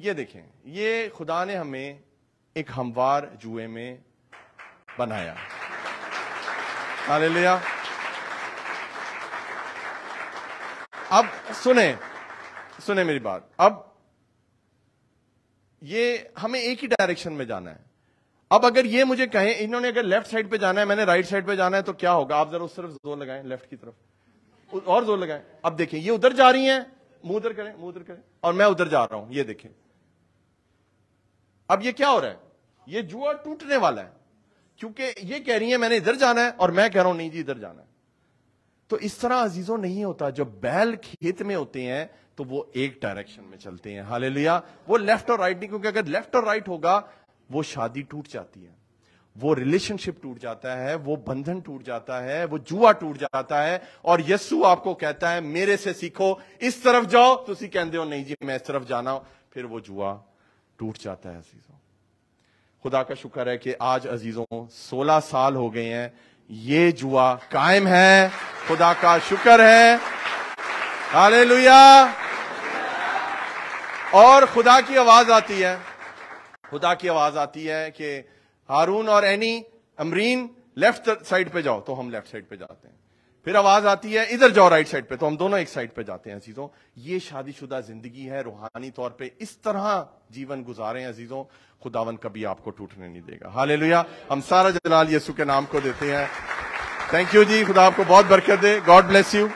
ये देखें ये खुदा ने हमें एक हमवार जुए में बनाया ताले लिया अब सुने सुने मेरी बात अब ये हमें एक ही डायरेक्शन में जाना है अब अगर ये मुझे कहें इन्होंने अगर लेफ्ट साइड पे जाना है मैंने राइट साइड पे जाना है तो क्या होगा आप जरा उस तरफ जोर लगाएं लेफ्ट की तरफ और जोर लगाएं अब देखें ये उधर जा रही हैं मुंह उधर करें मुंह उधर करें और मैं उधर जा रहा हूं ये देखें अब ये क्या हो रहा है ये जुआ टूटने वाला है क्योंकि ये कह रही है मैंने इधर जाना है और मैं कह रहा हूं नहीं जी इधर जाना है तो इस तरह अजीजों नहीं होता जब बैल खेत में होते हैं तो वो एक डायरेक्शन में चलते हैं हाल लिया वो लेफ्ट और राइट नहीं क्योंकि अगर लेफ्ट और राइट होगा वो शादी टूट जाती है वो रिलेशनशिप टूट जाता है वो बंधन टूट जाता है वो जुआ टूट जाता है और यस्सु आपको कहता है मेरे से सीखो इस तरफ जाओ तुम तो कहते हो नहीं जी मैं इस तरफ जाना फिर वो जुआ टूट जाता है अजीजों खुदा का शुक्र है कि आज अजीजों 16 साल हो गए हैं ये जुआ कायम है खुदा का शुक्र है हाले और खुदा की आवाज आती है खुदा की आवाज आती है कि हारून और एनी अमरीन लेफ्ट साइड पे जाओ तो हम लेफ्ट साइड पे जाते हैं फिर आवाज आती है इधर जाओ राइट साइड पे तो हम दोनों एक साइड पे जाते हैं अजीजों ये शादीशुदा जिंदगी है रूहानी तौर पे इस तरह जीवन हैं अजीजों खुदावन कभी आपको टूटने नहीं देगा हाल हम सारा जलाल यसु के नाम को देते हैं थैंक यू जी खुदा आपको बहुत बरकत दे गॉड ब्लेस यू